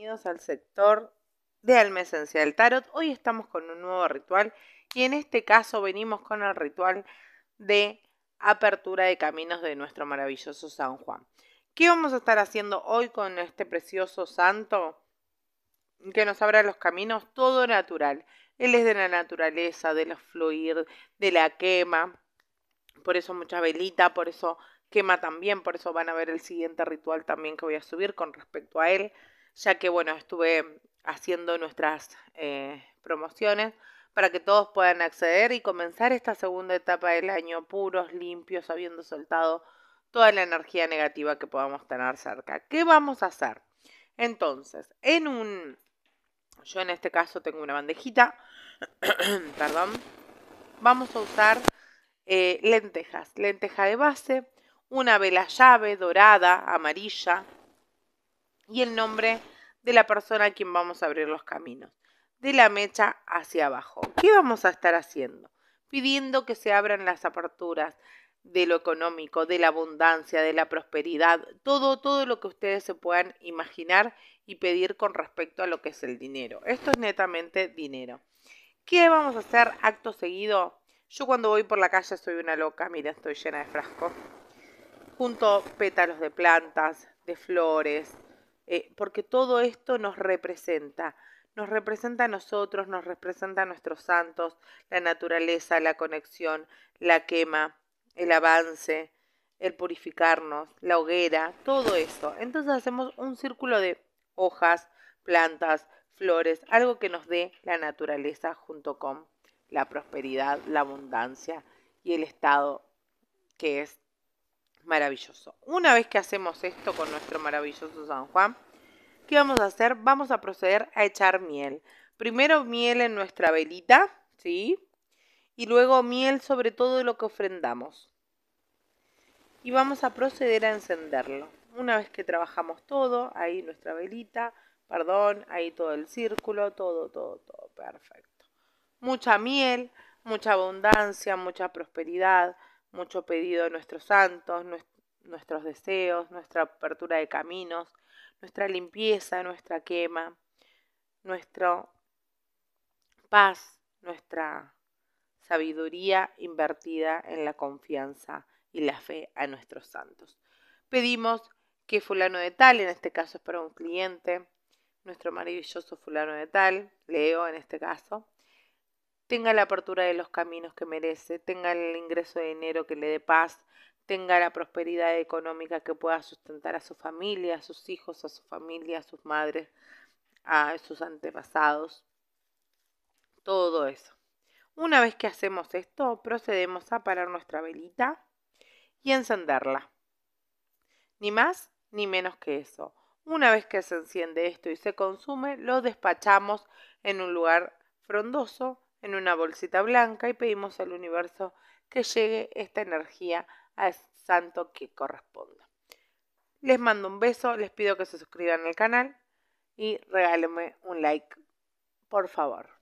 bienvenidos al sector de Alma del Tarot. Hoy estamos con un nuevo ritual y en este caso venimos con el ritual de apertura de caminos de nuestro maravilloso San Juan. ¿Qué vamos a estar haciendo hoy con este precioso santo que nos abra los caminos? Todo natural. Él es de la naturaleza, de los fluir, de la quema. Por eso mucha velita, por eso quema también, por eso van a ver el siguiente ritual también que voy a subir con respecto a él ya que bueno, estuve haciendo nuestras eh, promociones para que todos puedan acceder y comenzar esta segunda etapa del año puros, limpios, habiendo soltado toda la energía negativa que podamos tener cerca. ¿Qué vamos a hacer? Entonces, en un... Yo en este caso tengo una bandejita, perdón, vamos a usar eh, lentejas, lenteja de base, una vela llave dorada, amarilla, y el nombre de la persona a quien vamos a abrir los caminos, de la mecha hacia abajo. ¿Qué vamos a estar haciendo? Pidiendo que se abran las aperturas de lo económico, de la abundancia, de la prosperidad, todo, todo lo que ustedes se puedan imaginar y pedir con respecto a lo que es el dinero. Esto es netamente dinero. ¿Qué vamos a hacer acto seguido? Yo cuando voy por la calle soy una loca, mira, estoy llena de frascos. Junto pétalos de plantas, de flores, eh, porque todo esto nos representa, nos representa a nosotros, nos representa a nuestros santos, la naturaleza, la conexión, la quema, el avance, el purificarnos, la hoguera, todo eso. Entonces hacemos un círculo de hojas, plantas, flores, algo que nos dé la naturaleza junto con la prosperidad, la abundancia y el estado que es Maravilloso. Una vez que hacemos esto con nuestro maravilloso San Juan, ¿qué vamos a hacer? Vamos a proceder a echar miel. Primero miel en nuestra velita, ¿sí? Y luego miel sobre todo lo que ofrendamos. Y vamos a proceder a encenderlo. Una vez que trabajamos todo, ahí nuestra velita, perdón, ahí todo el círculo, todo, todo, todo, perfecto. Mucha miel, mucha abundancia, mucha prosperidad, mucho pedido a nuestros santos, nuestros deseos, nuestra apertura de caminos, nuestra limpieza, nuestra quema, nuestra paz, nuestra sabiduría invertida en la confianza y la fe a nuestros santos. Pedimos que fulano de tal, en este caso es para un cliente, nuestro maravilloso fulano de tal, Leo en este caso, tenga la apertura de los caminos que merece, tenga el ingreso de dinero que le dé paz, tenga la prosperidad económica que pueda sustentar a su familia, a sus hijos, a su familia, a sus madres, a sus antepasados. Todo eso. Una vez que hacemos esto, procedemos a parar nuestra velita y encenderla. Ni más ni menos que eso. Una vez que se enciende esto y se consume, lo despachamos en un lugar frondoso en una bolsita blanca y pedimos al universo que llegue esta energía al santo que corresponda. Les mando un beso, les pido que se suscriban al canal y regálenme un like, por favor.